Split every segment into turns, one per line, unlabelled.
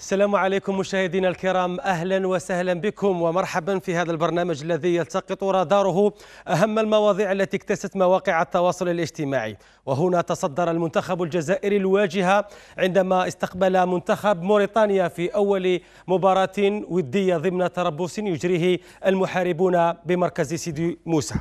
السلام عليكم مشاهدينا الكرام اهلا وسهلا بكم ومرحبا في هذا البرنامج الذي يلتقط راداره اهم المواضيع التي اكتست مواقع التواصل الاجتماعي وهنا تصدر المنتخب الجزائري الواجهه عندما استقبل منتخب موريتانيا في اول مباراه وديه ضمن تربص يجريه المحاربون بمركز سيدي موسى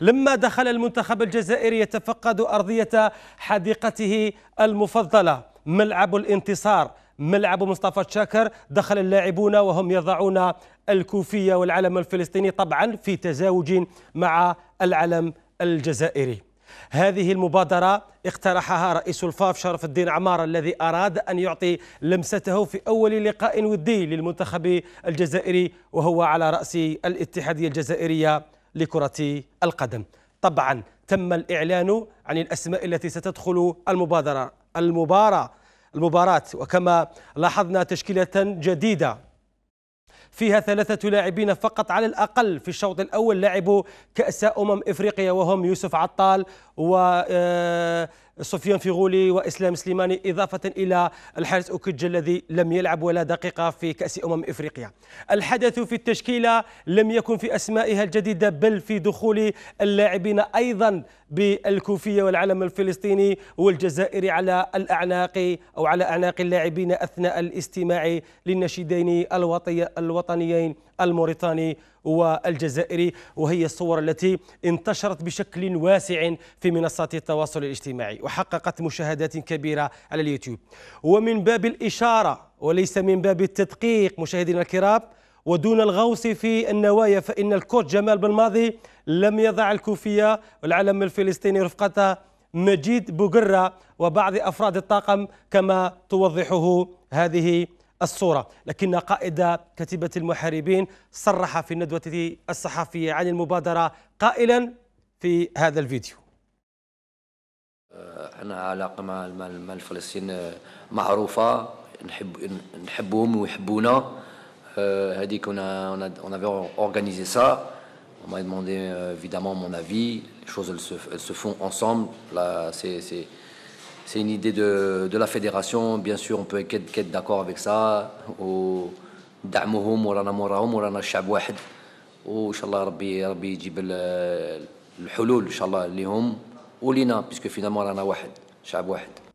لما دخل المنتخب الجزائري يتفقد ارضيه حديقته المفضله ملعب الانتصار ملعب مصطفى تشاكر دخل اللاعبون وهم يضعون الكوفية والعلم الفلسطيني طبعا في تزاوج مع العلم الجزائري هذه المبادرة اقترحها رئيس الفاف شرف الدين عمار الذي أراد أن يعطي لمسته في أول لقاء ودي للمنتخب الجزائري وهو على رأس الاتحادية الجزائرية لكرة القدم طبعا تم الإعلان عن الأسماء التي ستدخل المبادرة المباراة المباراة وكما لاحظنا تشكيلة جديدة فيها ثلاثة لاعبين فقط على الأقل في الشوط الأول لعبوا كأس أمم إفريقيا وهم يوسف عطال و آه، سفيان فيغولي واسلام سليماني اضافه الى الحارس اوكج الذي لم يلعب ولا دقيقه في كاس امم افريقيا. الحدث في التشكيله لم يكن في اسمائها الجديده بل في دخول اللاعبين ايضا بالكوفيه والعلم الفلسطيني والجزائري على الاعناق او على اعناق اللاعبين اثناء الاستماع للنشيدين الوطنيين الموريتاني والجزائري وهي الصور التي انتشرت بشكل واسع في منصات التواصل الاجتماعي وحققت مشاهدات كبيرة على اليوتيوب ومن باب الإشارة وليس من باب التدقيق مشاهدينا الكرام ودون الغوص في النوايا فإن الكوت جمال بالماضي لم يضع الكوفية والعلم الفلسطيني رفقته مجيد بوغرة وبعض أفراد الطاقم كما توضحه هذه الصورة لكن قائد كتيبة المحاربين صرح في الندوة الصحفية عن المبادرة قائلا في هذا الفيديو
احنا أه، علاقه مع الفلسطين أه، معروفه نحب نحبهم ويحبونا أه، هذيك كنا انا avait اورغانيزي سا on m'a demandé évidemment mon avis les choses elles se, elles se font ensemble là c'est c'est c'est une idée de, de la fédération. Bien sûr, on peut être, d'accord avec ça. D'amouhoum, ou rana mouraoum, ou rana chab wahed. Ou, oh, inshallah, rabbi, rabbi, jib euh, le houloul, inshallah, lihoum. Ou lina, puisque finalement, rana wahed, chab wahed.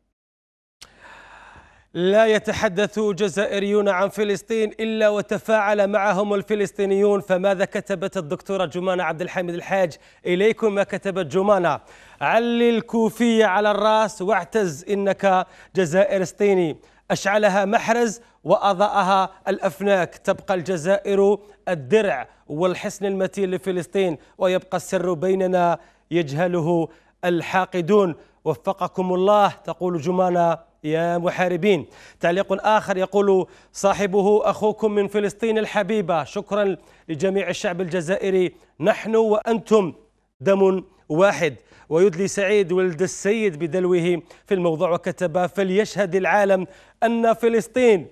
لا يتحدث جزائريون عن فلسطين إلا وتفاعل معهم الفلسطينيون فماذا كتبت الدكتورة جمانة عبد الحميد الحاج إليكم ما كتبت جمانة علي الكوفية على الرأس واعتز إنك جزائرستيني أشعلها محرز وأضاءها الأفناك تبقى الجزائر الدرع والحصن المتين لفلسطين ويبقى السر بيننا يجهله الحاقدون وفقكم الله تقول جمانة يا محاربين تعليق آخر يقول صاحبه أخوكم من فلسطين الحبيبة شكرا لجميع الشعب الجزائري نحن وأنتم دم واحد ويدلي سعيد ولد السيد بدلوه في الموضوع وكتب فليشهد العالم أن فلسطين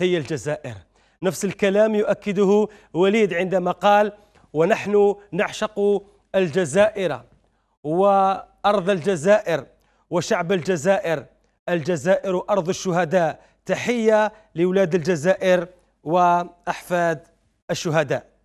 هي الجزائر نفس الكلام يؤكده وليد عندما قال ونحن نعشق الجزائر و أرض الجزائر وشعب الجزائر الجزائر أرض الشهداء تحية لأولاد الجزائر وأحفاد الشهداء